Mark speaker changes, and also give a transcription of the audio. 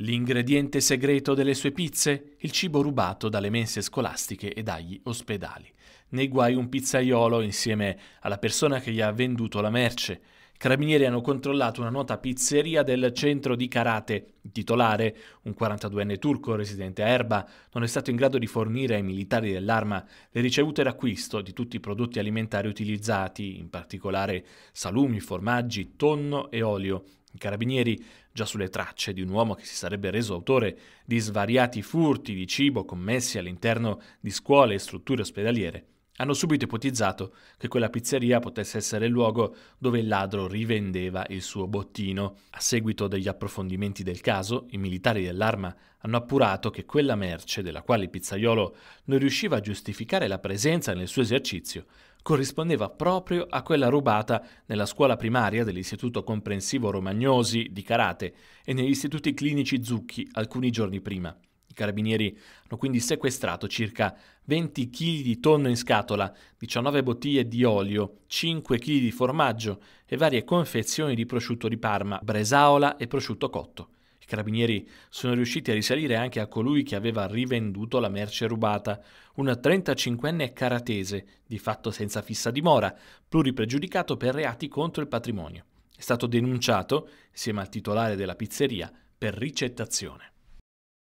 Speaker 1: L'ingrediente segreto delle sue pizze? Il cibo rubato dalle mense scolastiche e dagli ospedali. Nei guai un pizzaiolo insieme alla persona che gli ha venduto la merce. carabinieri hanno controllato una nota pizzeria del centro di karate. Il titolare, un 42enne turco residente a Erba, non è stato in grado di fornire ai militari dell'arma le ricevute d'acquisto di tutti i prodotti alimentari utilizzati, in particolare salumi, formaggi, tonno e olio, i carabinieri, già sulle tracce di un uomo che si sarebbe reso autore di svariati furti di cibo commessi all'interno di scuole e strutture ospedaliere, hanno subito ipotizzato che quella pizzeria potesse essere il luogo dove il ladro rivendeva il suo bottino. A seguito degli approfondimenti del caso, i militari dell'arma hanno appurato che quella merce, della quale il pizzaiolo non riusciva a giustificare la presenza nel suo esercizio, corrispondeva proprio a quella rubata nella scuola primaria dell'Istituto Comprensivo Romagnosi di Karate e negli istituti clinici Zucchi alcuni giorni prima. I carabinieri hanno quindi sequestrato circa 20 kg di tonno in scatola, 19 bottiglie di olio, 5 kg di formaggio e varie confezioni di prosciutto di Parma, bresaola e prosciutto cotto carabinieri sono riusciti a risalire anche a colui che aveva rivenduto la merce rubata, un 35enne caratese, di fatto senza fissa dimora, pluripregiudicato per reati contro il patrimonio. È stato denunciato, insieme al titolare della pizzeria, per ricettazione.